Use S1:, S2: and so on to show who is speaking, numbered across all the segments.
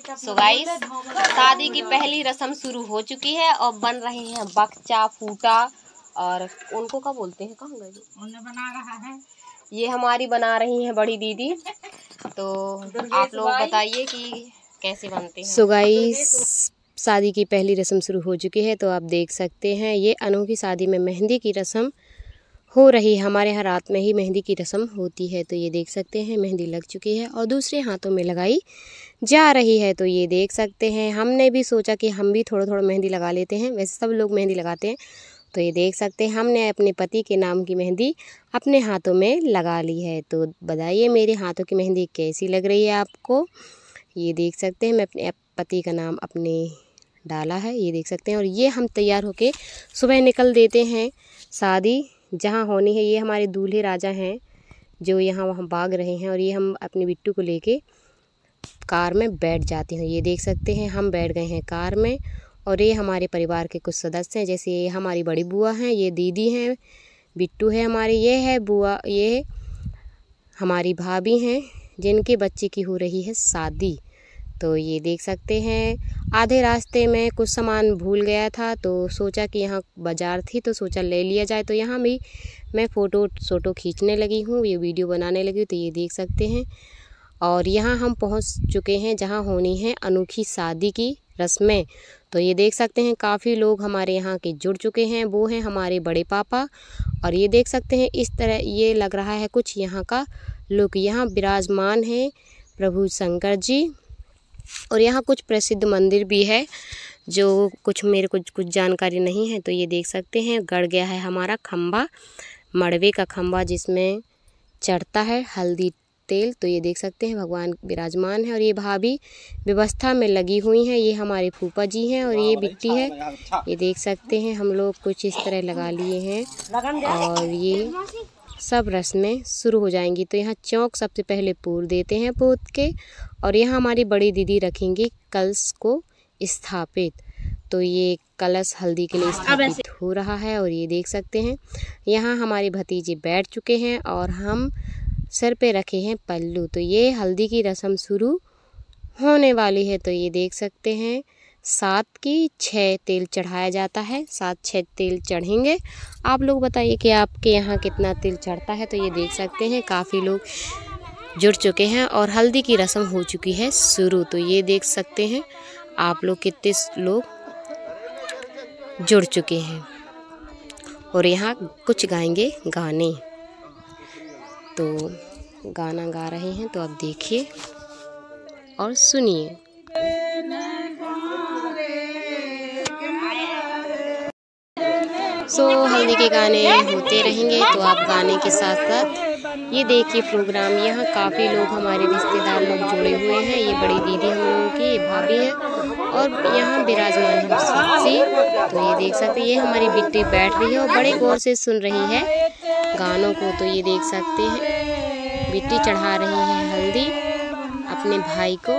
S1: So guys शादी की पहली रस्म शुरू हो चुकी है और बन रहे हैं बक्चा फूटा और उनको क्या बोलते हैं कहाँ गए बना रहा है ये हमारी बना रही हैं बड़ी दीदी तो आप लोग बताइए कि कैसे बनते हैं सो गाइस शादी की पहली रस्म शुरू हो चुकी है तो आप देख सकते हैं ये अनोखी शादी में मेहंदी की रस्म हो रही है हमारे यहाँ रात में ही मेहंदी की रस्म होती है तो ये देख सकते हैं मेहंदी लग चुकी है और दूसरे हाथों में लगाई जा रही है तो ये देख सकते हैं हमने भी सोचा कि हम भी थोड़ा थोड़ा मेहंदी लगा लेते हैं वैसे सब लोग मेहंदी लगाते हैं तो ये देख सकते हैं हमने अपने पति के नाम की मेहंदी अपने हाथों में लगा ली है तो बताइए मेरे हाथों की मेहंदी कैसी लग रही है आपको ये देख सकते हैं मैं अपने पति का नाम अपने डाला है ये देख सकते हैं और ये हम तैयार होके सुबह निकल देते हैं शादी जहाँ होनी है ये हमारे दूल्हे राजा हैं जो यहाँ वहाँ भाग रहे हैं और ये हम अपने बिट्टू को लेके कार में बैठ जाती हूँ ये देख सकते हैं हम बैठ गए हैं कार में और ये हमारे परिवार के कुछ सदस्य हैं जैसे ये हमारी बड़ी बुआ हैं ये दीदी हैं बिट्टू है हमारी ये है बुआ ये हमारी भाभी हैं जिनके बच्चे की हो रही है शादी तो ये देख सकते हैं आधे रास्ते में कुछ सामान भूल गया था तो सोचा कि यहाँ बाज़ार थी तो सोचा ले लिया जाए तो यहाँ भी मैं फ़ोटो शोटो खींचने लगी हूँ ये वीडियो बनाने लगी तो ये देख सकते हैं और यहाँ हम पहुँच चुके हैं जहाँ होनी है अनोखी शादी की रस्में तो ये देख सकते हैं काफ़ी लोग हमारे यहाँ के जुड़ चुके हैं वो हैं हमारे बड़े पापा और ये देख सकते हैं इस तरह ये लग रहा है कुछ यहाँ का लुक यहाँ विराजमान है प्रभु शंकर जी और यहाँ कुछ प्रसिद्ध मंदिर भी है जो कुछ मेरे को कुछ जानकारी नहीं है तो ये देख सकते हैं गड़ गया है हमारा खम्बा मड़वे का खम्बा जिसमें चढ़ता है हल्दी तेल तो ये देख सकते हैं भगवान विराजमान है और ये भाभी व्यवस्था में लगी हुई हैं ये हमारे फूफा जी हैं और ये बिट्टी अच्छा है अच्छा। ये देख सकते हैं हम लोग कुछ इस तरह लगा लिए हैं और ये सब रस्में शुरू हो जाएंगी तो यहाँ चौक सबसे पहले पूर देते हैं पोत के और यहाँ हमारी बड़ी दीदी रखेंगी कल्स को स्थापित तो ये कलश हल्दी के लिए स्थापित हो रहा है और ये देख सकते हैं यहाँ हमारे भतीजे बैठ चुके हैं और हम सर पे रखे हैं पल्लू तो ये हल्दी की रस्म शुरू होने वाली है तो ये देख सकते हैं सात की छः तेल चढ़ाया जाता है सात छः तेल चढ़ेंगे आप लोग बताइए कि आपके यहाँ कितना तेल चढ़ता है तो ये देख सकते हैं काफ़ी लोग जुड़ चुके हैं और हल्दी की रस्म हो चुकी है शुरू तो ये देख सकते हैं आप लोग कितने लोग जुड़ चुके हैं और यहाँ कुछ गाएंगे गाने तो गाना गा रहे हैं तो आप देखिए और सुनिए सो so, हल्दी के गाने होते रहेंगे तो आप गाने के साथ साथ ये देखिए प्रोग्राम यहाँ काफ़ी लोग हमारे रिश्तेदार लोग जुड़े हुए हैं ये बड़ी दीदी हम लोगों की ये भाभी है और यहाँ विराजमान हम सी तो ये देख सकते हैं ये हमारी बिट्टी बैठ रही है और बड़े गौर से सुन रही है गानों को तो ये देख सकते हैं मिट्टी चढ़ा रही है हल्दी अपने भाई को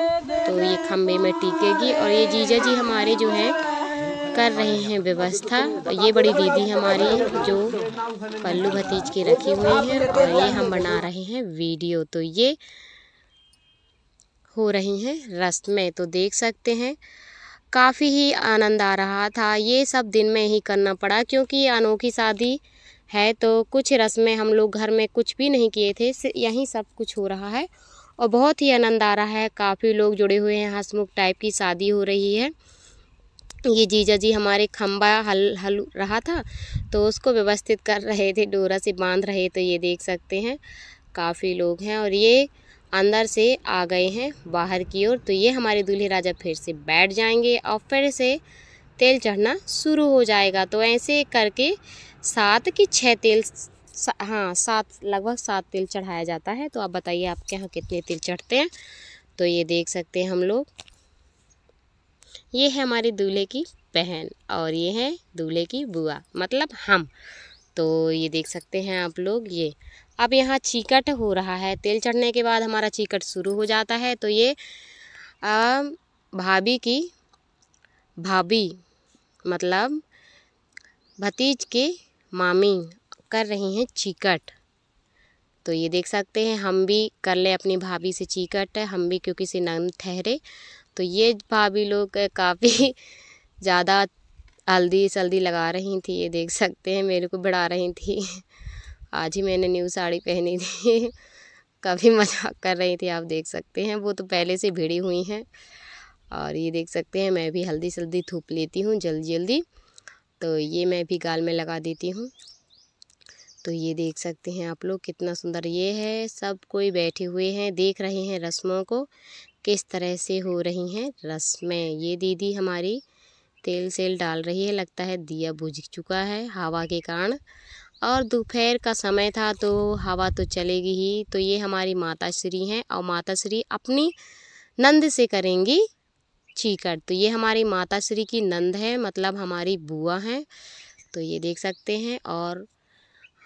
S1: तो ये खम्बे में टीकेगी और ये जीजा जी हमारे जो है कर रहे हैं व्यवस्था ये बड़ी दीदी हमारी जो पल्लू भतीज के रखी हुई है और ये हम बना रहे हैं वीडियो तो ये हो रही हैं में तो देख सकते हैं काफ़ी ही आनंद आ रहा था ये सब दिन में ही करना पड़ा क्योंकि अनोखी शादी है तो कुछ रस्में हम लोग घर में कुछ भी नहीं किए थे यहीं सब कुछ हो रहा है और बहुत ही आनंद आ रहा है काफ़ी लोग जुड़े हुए हैं हंसमुख टाइप की शादी हो रही है ये जीजा जी हमारे खम्बा हल हल रहा था तो उसको व्यवस्थित कर रहे थे डोरा से बांध रहे तो ये देख सकते हैं काफ़ी लोग हैं और ये अंदर से आ गए हैं बाहर की ओर तो ये हमारे दूल्हे राजा फिर से बैठ जाएंगे और फिर से तेल चढ़ना शुरू हो जाएगा तो ऐसे करके सात की छः तेल सा, हाँ सात लगभग सात तेल चढ़ाया जाता है तो आप बताइए आपके यहाँ कितने तिल चढ़ते हैं तो ये देख सकते हैं हम लोग ये है हमारे दूल्हे की बहन और ये है दूल्हे की बुआ मतलब हम तो ये देख सकते हैं आप लोग ये अब यहाँ चीकट हो रहा है तेल चढ़ने के बाद हमारा चीकट शुरू हो जाता है तो ये भाभी की भाभी मतलब भतीज के मामी कर रही हैं चिकट तो ये देख सकते हैं हम भी कर ले अपनी भाभी से चिकट है हम भी क्योंकि से नंद ठहरे तो ये भाभी लोग काफ़ी ज़्यादा हल्दी सल्दी लगा रही थी ये देख सकते हैं मेरे को बढ़ा रही थी आज ही मैंने न्यू साड़ी पहनी थी काफ़ी मजाक कर रही थी आप देख सकते हैं वो तो पहले से भिड़ी हुई हैं और ये देख सकते हैं मैं भी हल्दी सल्दी थूप लेती हूँ जल्दी जल्दी तो ये मैं भी गाल में लगा देती हूँ तो ये देख सकते हैं आप लोग कितना सुंदर ये है सब कोई बैठे हुए हैं देख रहे हैं रस्मों को किस तरह से हो रही हैं रस्में ये दीदी हमारी तेल सेल डाल रही है लगता है दिया बुझ चुका है हवा के कारण और दोपहर का समय था तो हवा तो चलेगी ही तो ये हमारी माता श्री हैं और माता श्री अपनी नंद से करेंगी ठीक है तो ये हमारी माता श्री की नंद है मतलब हमारी बुआ हैं तो ये देख सकते हैं और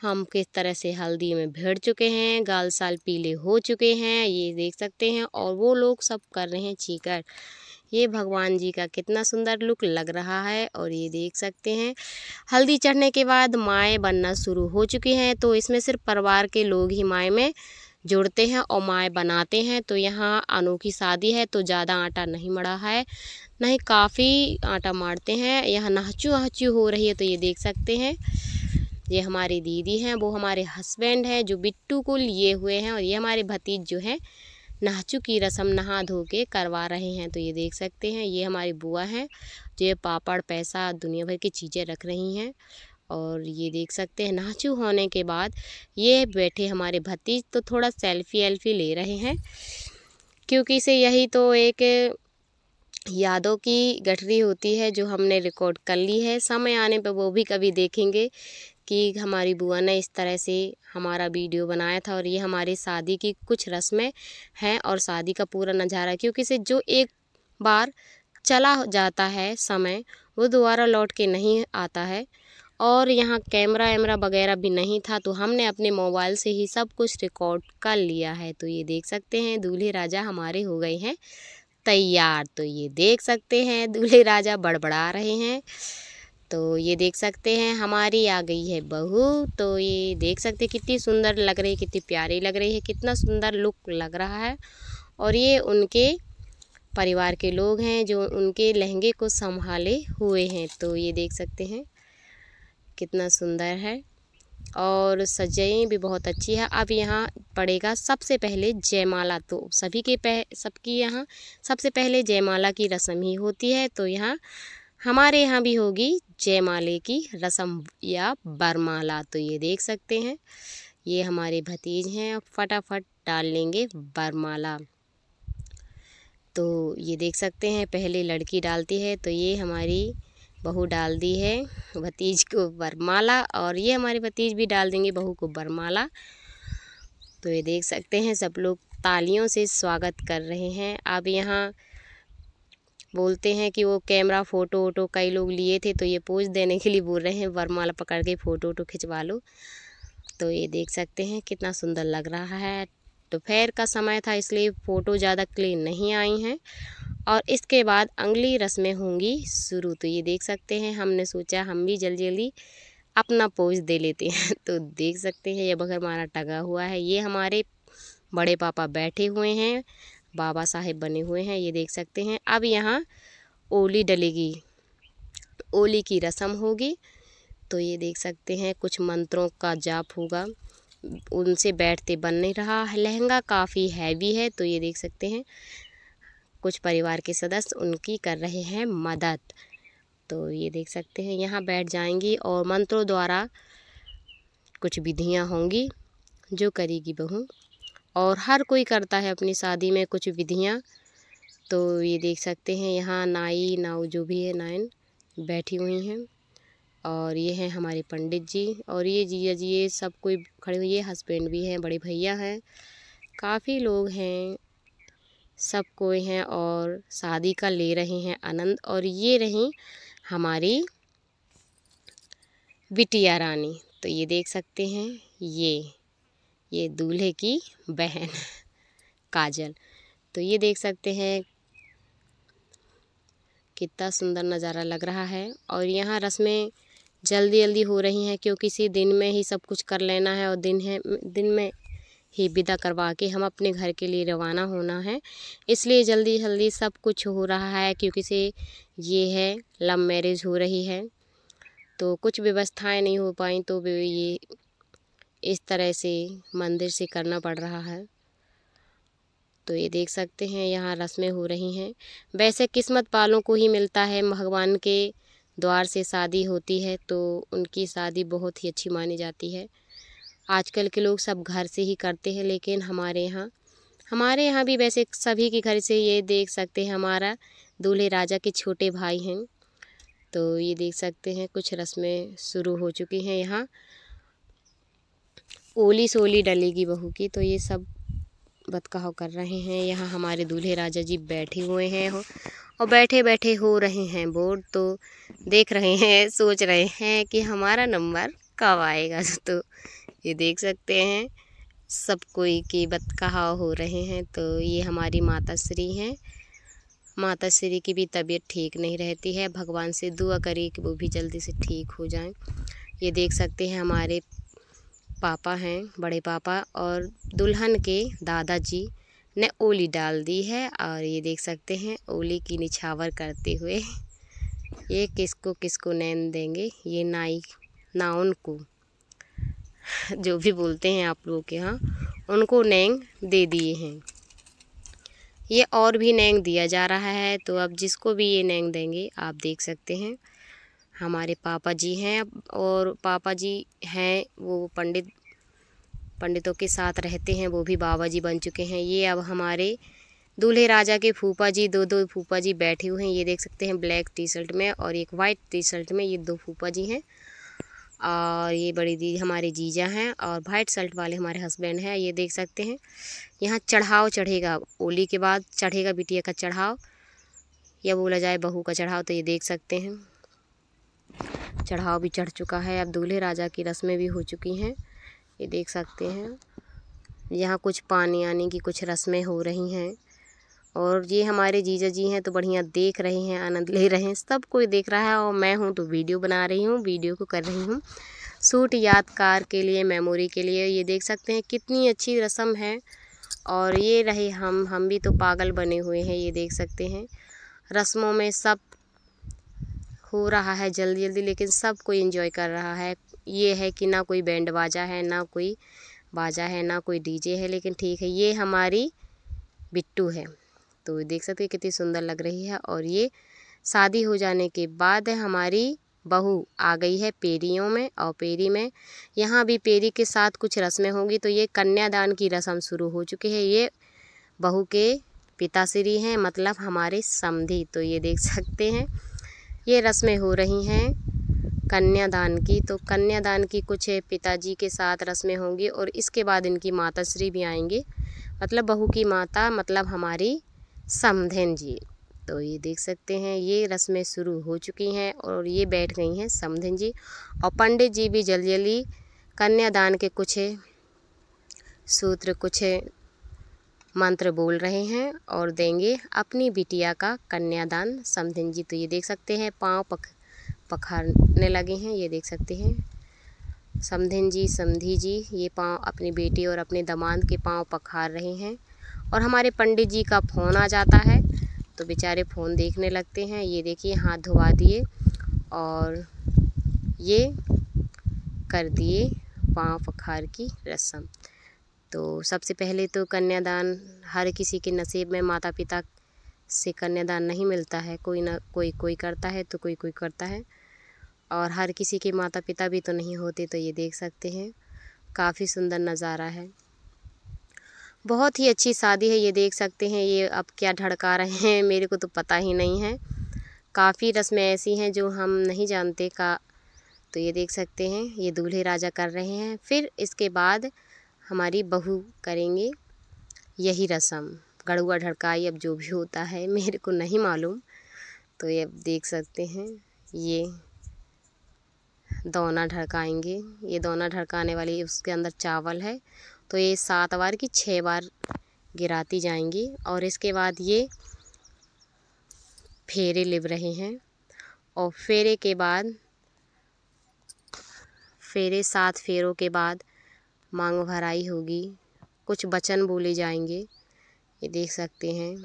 S1: हम किस तरह से हल्दी में भिड़ चुके हैं गाल साल पीले हो चुके हैं ये देख सकते हैं और वो लोग सब कर रहे हैं चीकर ये भगवान जी का कितना सुंदर लुक लग रहा है और ये देख सकते हैं हल्दी चढ़ने के बाद माएँ बनना शुरू हो चुकी हैं तो इसमें सिर्फ परिवार के लोग ही माएँ में जोड़ते हैं और माए बनाते हैं तो यहाँ अनोखी शादी है तो ज़्यादा आटा नहीं मड़ा है नहीं काफ़ी आटा मारते हैं यहाँ नहचू हचू हो रही है तो ये देख सकते हैं ये हमारी दीदी हैं वो हमारे हस्बैंड हैं जो बिट्टू को लिए हुए हैं और ये हमारे भतीज जो हैं नहाचू की रस्म नहा धो के करवा रहे हैं तो ये देख सकते हैं ये हमारी बुआ हैं जो ये पापड़ पैसा दुनिया भर की चीज़ें रख रही हैं और ये देख सकते हैं नाचू होने के बाद ये बैठे हमारे भतीज तो थोड़ा सेल्फी एल्फी ले रहे हैं क्योंकि से यही तो एक यादों की गठरी होती है जो हमने रिकॉर्ड कर ली है समय आने पर वो भी कभी देखेंगे कि हमारी बुआ ने इस तरह से हमारा वीडियो बनाया था और ये हमारी शादी की कुछ रस्में हैं और शादी का पूरा नज़ारा क्योंकि से जो एक बार चला जाता है समय वो दोबारा लौट के नहीं आता है और यहाँ कैमरा वैमरा वगैरह भी नहीं था तो हमने अपने मोबाइल से ही सब कुछ रिकॉर्ड कर लिया है तो ये देख सकते हैं दूल्हे राजा हमारे हो गए हैं तैयार तो ये देख सकते हैं दूल्हे राजा बड़बड़ा रहे हैं तो ये देख सकते हैं हमारी आ गई है बहू तो ये देख सकते हैं कितनी सुंदर लग रही है कितनी प्यारी लग रही है कितना सुंदर लुक लग रहा है और ये उनके परिवार के लोग हैं जो उनके लहंगे को संभाले हुए हैं तो ये देख सकते हैं कितना सुंदर है और सजाई भी बहुत अच्छी है अब यहाँ पड़ेगा सबसे पहले जयमाला तो सभी के पह सबकी यहाँ सबसे पहले जयमाला की रस्म ही होती है तो यहाँ हमारे यहाँ भी होगी जयमाले की रस्म या बरमाला तो ये देख सकते हैं ये हमारे भतीज हैं फटाफट डाल लेंगे बरमाला तो ये देख सकते हैं पहले लड़की डालती है तो ये हमारी बहू डाल दी है भतीज को बरमाला और ये हमारे भतीज भी डाल देंगे बहू को बरमाला तो ये देख सकते हैं सब लोग तालियों से स्वागत कर रहे हैं अब यहाँ बोलते हैं कि वो कैमरा फ़ोटो वोटो कई लोग लिए थे तो ये पोज देने के लिए बोल रहे हैं वरमाला पकड़ के फ़ोटो वोटो खिंचवा लो तो ये देख सकते हैं कितना सुंदर लग रहा है दोपहर का समय था इसलिए फ़ोटो ज़्यादा क्लीन नहीं आई हैं और इसके बाद अंगली रस्में होंगी शुरू तो ये देख सकते हैं हमने सोचा हम भी जल्दी जल्दी अपना पोज दे लेते हैं तो देख सकते हैं ये मारा टगा हुआ है ये हमारे बड़े पापा बैठे हुए हैं बाबा साहेब बने हुए हैं ये देख सकते हैं अब यहाँ ओली डलेगी ओली की रस्म होगी तो ये देख सकते हैं कुछ मंत्रों का जाप होगा उनसे बैठते बन नहीं रहा लहंगा काफ़ी हैवी है तो ये देख सकते हैं कुछ परिवार के सदस्य उनकी कर रहे हैं मदद तो ये देख सकते हैं यहाँ बैठ जाएंगी और मंत्रों द्वारा कुछ विधियाँ होंगी जो करेगी बहू और हर कोई करता है अपनी शादी में कुछ विधियाँ तो ये देख सकते हैं यहाँ नाई नाऊ जो भी है नाइन बैठी हुई हैं और ये हैं हमारे पंडित जी और ये जीजा जी ये सब कोई खड़े हुए ये हस्बैंड भी हैं बड़े भैया हैं काफ़ी लोग हैं सब कोई हैं और शादी का ले रहे हैं आनंद और ये रही हमारी बिटिया रानी तो ये देख सकते हैं ये ये दूल्हे की बहन काजल तो ये देख सकते हैं कितना सुंदर नज़ारा लग रहा है और यहाँ रस्में जल्दी जल्दी हो रही हैं क्योंकि इसी दिन में ही सब कुछ कर लेना है और दिन है दिन में ही विदा करवा के हम अपने घर के लिए रवाना होना है इसलिए जल्दी जल्दी सब कुछ हो रहा है क्योंकि से ये है लव मैरिज हो रही है तो कुछ व्यवस्थाएं नहीं हो पाई तो ये इस तरह से मंदिर से करना पड़ रहा है तो ये देख सकते हैं यहाँ रस्में हो रही हैं वैसे किस्मत वालों को ही मिलता है भगवान के द्वार से शादी होती है तो उनकी शादी बहुत ही अच्छी मानी जाती है आजकल के लोग सब घर से ही करते हैं लेकिन हमारे यहाँ हमारे यहाँ भी वैसे सभी के घर से ये देख सकते हैं हमारा दूल्हे राजा के छोटे भाई हैं तो ये देख सकते हैं कुछ रस्में शुरू हो चुकी हैं यहाँ ओली सोली डलेगी बहू की तो ये सब बतकाव कर रहे हैं यहाँ हमारे दूल्हे राजा जी बैठे हुए हैं और बैठे बैठे हो रहे हैं बोर्ड तो देख रहे हैं सोच रहे हैं कि हमारा नंबर कब आएगा तो ये देख सकते हैं सब कोई की बतकहा हो रहे हैं तो ये हमारी माता श्री हैं माता श्री की भी तबीयत ठीक नहीं रहती है भगवान से दुआ करी कि वो भी जल्दी से ठीक हो जाएं ये देख सकते हैं हमारे पापा हैं बड़े पापा और दुल्हन के दादाजी ने ओली डाल दी है और ये देख सकते हैं ओली की निछावर करते हुए ये किसको किसको नैन देंगे ये नाई नाउन को जो भी बोलते हैं आप लोग के यहाँ उनको नैंग दे दिए हैं ये और भी नैंग दिया जा रहा है तो अब जिसको भी ये नैंग देंगे आप देख सकते हैं हमारे पापा जी हैं और पापा जी हैं वो पंडित पंडितों के साथ रहते हैं वो भी बाबा जी बन चुके हैं ये अब हमारे दूल्हे राजा के फूफा जी दो दो फूफा जी बैठे हुए हैं ये देख सकते हैं ब्लैक टी शर्ट में और एक वाइट टी शर्ट में ये दो फूफा जी हैं और ये बड़ी दीदी हमारे जीजा हैं और वाइट शर्ट वाले हमारे हस्बैंड हैं ये देख सकते हैं यहाँ चढ़ाव चढ़ेगा होली के बाद चढ़ेगा बिटिया का चढ़ाव या बोला जाए बहू का चढ़ाव तो ये देख सकते हैं चढ़ाव भी चढ़ चुका है अब दूल्हे राजा की रस्में भी हो चुकी हैं ये देख सकते हैं यहाँ कुछ पानी आने की कुछ रस्में हो रही हैं और ये हमारे जीजा जी हैं तो बढ़िया देख रहे हैं आनंद ले रहे हैं सब कोई देख रहा है और मैं हूँ तो वीडियो बना रही हूँ वीडियो को कर रही हूँ सूट यादगार के लिए मेमोरी के लिए ये देख सकते हैं कितनी अच्छी रस्म है और ये रहे हम हम भी तो पागल बने हुए हैं ये देख सकते हैं रस्मों में सब हो रहा है जल्दी जल्दी लेकिन सब कोई इन्जॉय कर रहा है ये है कि ना कोई बैंड बाजा है ना कोई बाजा है ना कोई डीजे है लेकिन ठीक है ये हमारी बिट्टू है तो देख सकते हैं कितनी सुंदर लग रही है और ये शादी हो जाने के बाद हमारी बहू आ गई है पेरियों में और पेरी में यहाँ भी पेरी के साथ कुछ रस्में होंगी तो ये कन्यादान की रस्म शुरू हो चुकी है ये बहू के पिताश्री हैं मतलब हमारे समधी तो ये देख सकते हैं ये रस्में हो रही हैं कन्यादान की तो कन्यादान की कुछ पिताजी के साथ रस्में होंगी और इसके बाद इनकी माताश्री भी आएंगे मतलब बहू की माता मतलब हमारी समधेन जी तो ये देख सकते हैं ये रस्में शुरू हो चुकी हैं और ये बैठ गई हैं समधन जी और पंडित जी भी जल्दी जल्दी कन्यादान के कुछ सूत्र कुछ मंत्र बोल रहे हैं और देंगे अपनी बिटिया का कन्यादान समधन जी तो ये देख सकते हैं पाँव पख पखारने लगे हैं ये देख सकते हैं समधिन जी समधी जी ये पाँव अपनी बेटी और अपने दामाद के पाँव पखार रहे हैं और हमारे पंडित जी का फ़ोन आ जाता है तो बेचारे फ़ोन देखने लगते हैं ये देखिए हाथ धोवा दिए और ये कर दिए पाँव पखार की रस्म तो सबसे पहले तो कन्यादान हर किसी के नसीब में माता पिता से कन्यादान नहीं मिलता है कोई ना कोई कोई करता है तो कोई कोई करता है और हर किसी के माता पिता भी तो नहीं होते तो ये देख सकते हैं काफ़ी सुंदर नज़ारा है बहुत ही अच्छी शादी है ये देख सकते हैं ये अब क्या ढड़का रहे हैं मेरे को तो पता ही नहीं है काफ़ी रस्में ऐसी हैं जो हम नहीं जानते का तो ये देख सकते हैं ये दूल्हे राजा कर रहे हैं फिर इसके बाद हमारी बहू करेंगे यही रस्म गड़ुआ ढड़काई अब जो भी होता है मेरे को नहीं मालूम तो ये देख सकते हैं ये दोना ढड़काएंगे ये दोना ढड़काने वाली उसके अंदर चावल है तो ये सात बार की छः बार गिराती जाएंगी और इसके बाद ये फेरे लिब रहे हैं और फेरे के बाद फेरे सात फेरों के बाद मांग भराई होगी कुछ बचन बोले जाएंगे ये देख सकते हैं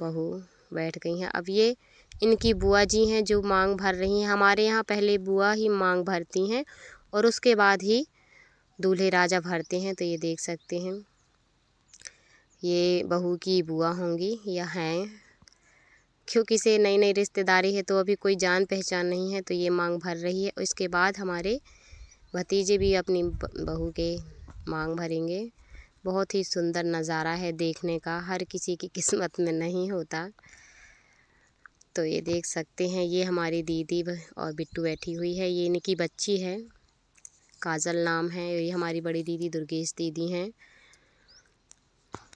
S1: बहू बैठ गई हैं अब ये इनकी बुआ जी हैं जो मांग भर रही हैं हमारे यहाँ पहले बुआ ही मांग भरती हैं और उसके बाद ही दूल्हे राजा भरते हैं तो ये देख सकते हैं ये बहू की बुआ होंगी या हैं क्योंकि से नई नई रिश्तेदारी है तो अभी कोई जान पहचान नहीं है तो ये मांग भर रही है इसके बाद हमारे भतीजे भी अपनी बहू के मांग भरेंगे बहुत ही सुंदर नज़ारा है देखने का हर किसी की किस्मत में नहीं होता तो ये देख सकते हैं ये हमारी दीदी और बिट्टू बैठी हुई है ये इनकी बच्ची है काजल नाम है ये हमारी बड़ी दीदी दुर्गेश दीदी हैं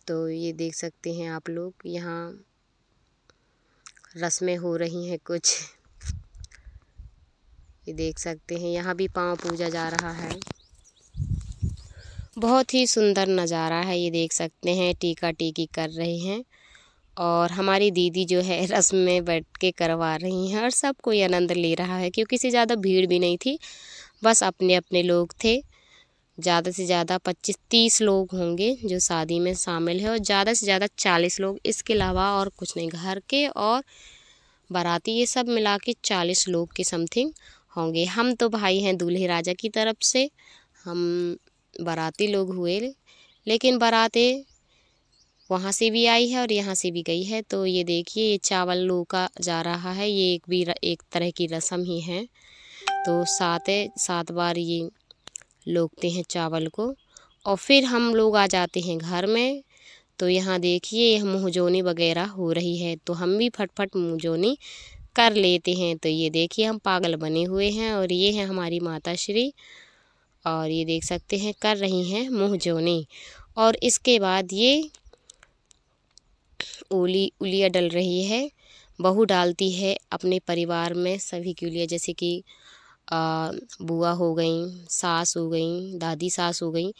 S1: तो ये देख सकते हैं आप लोग यहाँ रस्में हो रही हैं कुछ ये देख सकते हैं यहाँ भी पांव पूजा जा रहा है बहुत ही सुंदर नज़ारा है ये देख सकते हैं टीका टीकी कर रहे हैं और हमारी दीदी जो है रस्म में बैठ के करवा रही हैं और सब कोई आनंद ले रहा है क्योंकि से ज़्यादा भीड़ भी नहीं थी बस अपने अपने लोग थे ज़्यादा से ज़्यादा पच्चीस तीस लोग होंगे जो शादी में शामिल है और ज़्यादा से ज़्यादा चालीस लोग इसके अलावा और कुछ नहीं घर के और बाराती ये सब मिला के चालीस लोग के समथिंग होंगे हम तो भाई हैं दूल्हे राजा की तरफ से हम बाराती लोग हुए लेकिन बाराते वहाँ से भी आई है और यहाँ से भी गई है तो ये देखिए ये चावल का जा रहा है ये एक भी एक तरह की रस्म ही है तो सात सात बार ये लोकते हैं चावल को और फिर हम लोग आ जाते हैं घर में तो यहाँ देखिए यह मुँहजोनी वगैरह हो रही है तो हम भी फटफट मुँहजोनी कर लेते हैं तो ये देखिए हम पागल बने हुए हैं और ये है हमारी माता श्री और ये देख सकते हैं कर रही हैं मुँह जोनी और इसके बाद ये ओली उलिया डल रही है बहू डालती है अपने परिवार में सभी की उलिया जैसे कि बुआ हो गई सास हो गई दादी सास हो गई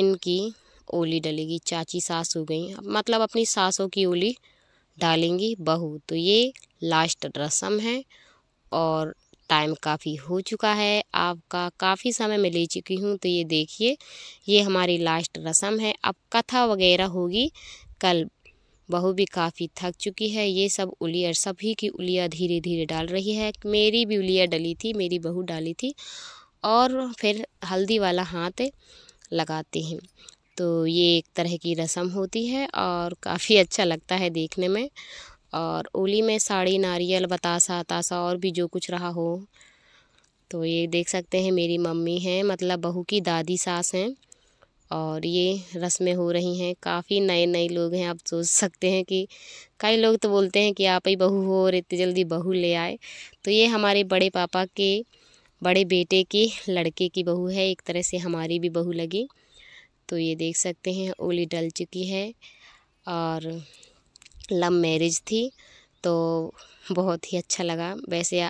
S1: इनकी ओली डलेगी चाची सास हो गई मतलब अपनी सासों की ओली डालेंगी बहू तो ये लास्ट रस्म है और टाइम काफ़ी हो चुका है आपका काफ़ी समय मैं ले चुकी हूँ तो ये देखिए ये हमारी लास्ट रस्म है अब कथा वगैरह होगी कल बहू भी काफ़ी थक चुकी है ये सब उलिया सभी की उलिया धीरे धीरे डाल रही है मेरी भी उलिया डली थी मेरी बहू डाली थी और फिर हल्दी वाला हाथ लगाते हैं तो ये एक तरह की रस्म होती है और काफ़ी अच्छा लगता है देखने में और ओली में साड़ी नारियल बतासा तासा और भी जो कुछ रहा हो तो ये देख सकते हैं मेरी मम्मी हैं मतलब बहू की दादी सास हैं और ये रस्में हो रही हैं काफ़ी नए नए लोग हैं आप सोच सकते हैं कि कई लोग तो बोलते हैं कि आप ही बहू हो और इतनी जल्दी बहू ले आए तो ये हमारे बड़े पापा के बड़े बेटे की लड़के की बहू है एक तरह से हमारी भी बहू लगी तो ये देख सकते हैं ओली डल चुकी है और लव मैरिज थी तो बहुत ही अच्छा लगा वैसे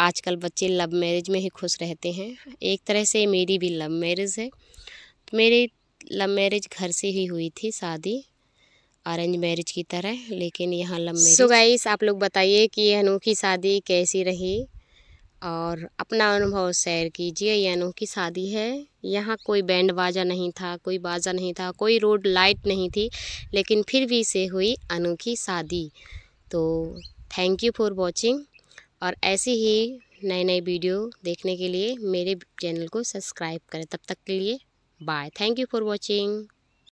S1: आजकल बच्चे लव मैरिज में ही खुश रहते हैं एक तरह से मेरी भी लव मैरिज है मेरे लव मैरिज घर से ही हुई थी शादी अरेंज मैरिज की तरह लेकिन यहाँ लव मैरिज सो गाइस आप लोग बताइए कि यह अनोखी शादी कैसी रही और अपना अनुभव शेयर कीजिए यह अनोखी शादी है यहाँ कोई बैंड बाजा नहीं था कोई बाजा नहीं था कोई रोड लाइट नहीं थी लेकिन फिर भी से हुई अनोखी शादी तो थैंक यू फॉर वॉचिंग और ऐसी ही नए नए वीडियो देखने के लिए मेरे चैनल को सब्सक्राइब करें तब तक के लिए Bye. Thank you for watching.